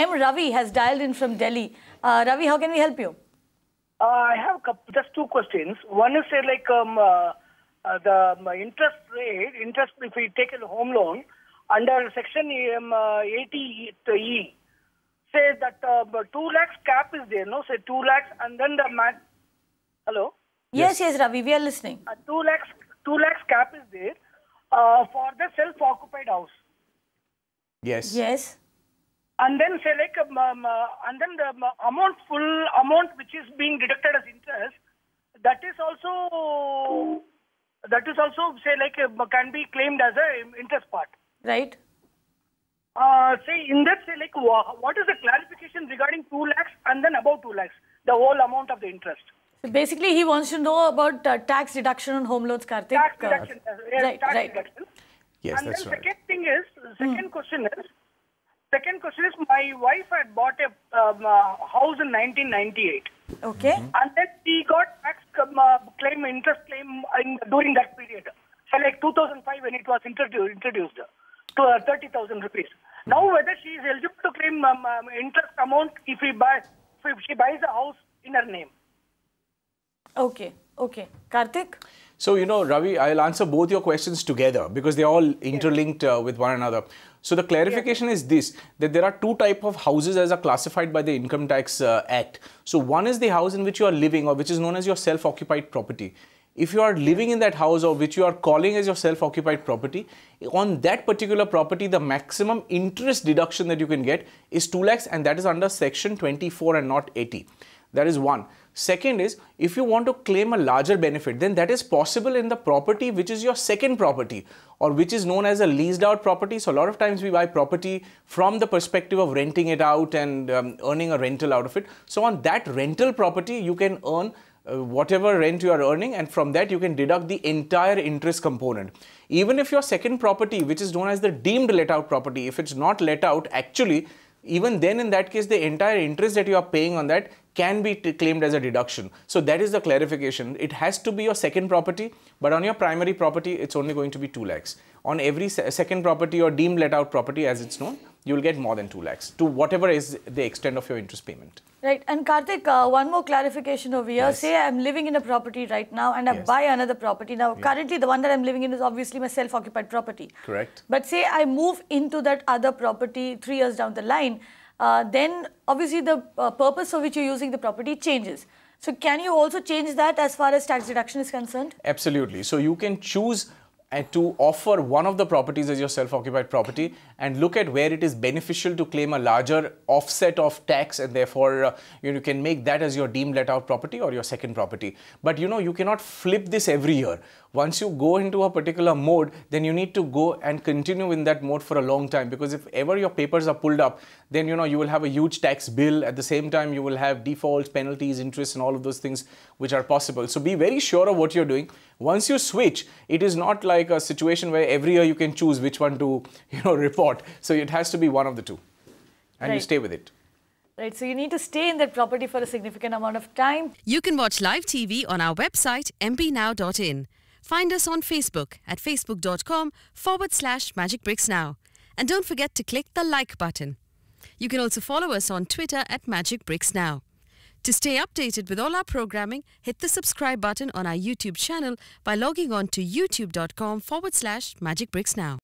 M. Ravi has dialed in from Delhi. Uh, Ravi, how can we help you? Uh, I have couple, just two questions. One is say like um, uh, uh, the um, interest rate, interest if we take a home loan under section um, 80E, uh, say that um, 2 lakhs cap is there, no? Say 2 lakhs and then the max. Hello? Yes, yes, yes, Ravi, we are listening. Uh, 2 lakhs, 2 lakhs cap is there for the self-occupied house. Yes. Yes and then say like um, um uh, and then the um, uh, amount full amount which is being deducted as interest that is also that is also say like uh, can be claimed as a interest part right uh, say in that say like what is the clarification regarding 2 lakhs and then above 2 lakhs the whole amount of the interest so basically he wants to know about uh, tax deduction on home loans karthik tax deduction uh, right tax right deduction. yes and that's then right second thing is second hmm. question is Second question is my wife had bought a um, uh, house in 1998. Okay. Mm -hmm. And then she got tax um, uh, claim, interest claim in, during that period. So like 2005 when it was introduced, introduced to uh, 30,000 rupees. Mm-hmm. Now whether she is eligible to claim um, um interest amount if, we buy, if she buys a house in her name. Okay. Okay. Karthik? So, you know, Ravi, I'll answer both your questions together because they're all interlinked uh, with one another. So the clarification yeah. is this, that there are two type of houses as are classified by the Income Tax uh, Act. So one is the house in which you are living or which is known as your self-occupied property. If you are living in that house or which you are calling as your self-occupied property, on that particular property, the maximum interest deduction that you can get is 2 lakhs and that is under section 24 and not 80. That is one. Second is if you want to claim a larger benefit, then that is possible in the property which is your second property or which is known as a leased out property. So a lot of times we buy property from the perspective of renting it out and um, earning a rental out of it. So on that rental property, you can earn uh, whatever rent you are earning and from that you can deduct the entire interest component. Even if your second property, which is known as the deemed let out property, if it's not let out, actually even then in that case the entire interest that you are paying on that can be claimed as a deduction so that is the clarification it has to be your second property but on your primary property it's only going to be 2 lakhs on every se second property or deemed let out property as it's known you will get more than 2 lakhs to whatever is the extent of your interest payment. Right. And Karthik, uh, one more clarification over here. Yes. Say I'm living in a property right now and I yes. buy another property. Now, yes. currently the one that I'm living in is obviously my self-occupied property. Correct. But say I move into that other property three years down the line, uh, then obviously the uh, purpose for which you're using the property changes. So can you also change that as far as tax deduction is concerned? Absolutely. So you can choose and to offer one of the properties as your self-occupied property and look at where it is beneficial to claim a larger offset of tax and therefore uh, you, know, you, can make that as your deemed let out property or your second property but you know you cannot flip this every year once you go into a particular mode then you need to go and continue in that mode for a long time because if ever your papers are pulled up then you know you will have a huge tax bill at the same time you will have defaults penalties interest and all of those things which are possible so be very sure of what you're doing once you switch it is not like like a situation where every year you can choose which one to you know report. So it has to be one of the two, and right. you stay with it. Right, so you need to stay in that property for a significant amount of time. You can watch live TV on our website mbnow.in. Find us on Facebook at facebook.com forward slash magicbricksnow. And don't forget to click the like button. You can also follow us on Twitter at magicbricksnow. To stay updated with all our programming, hit the subscribe button on our YouTube channel by logging on to youtube.com forward slash magicbricks now.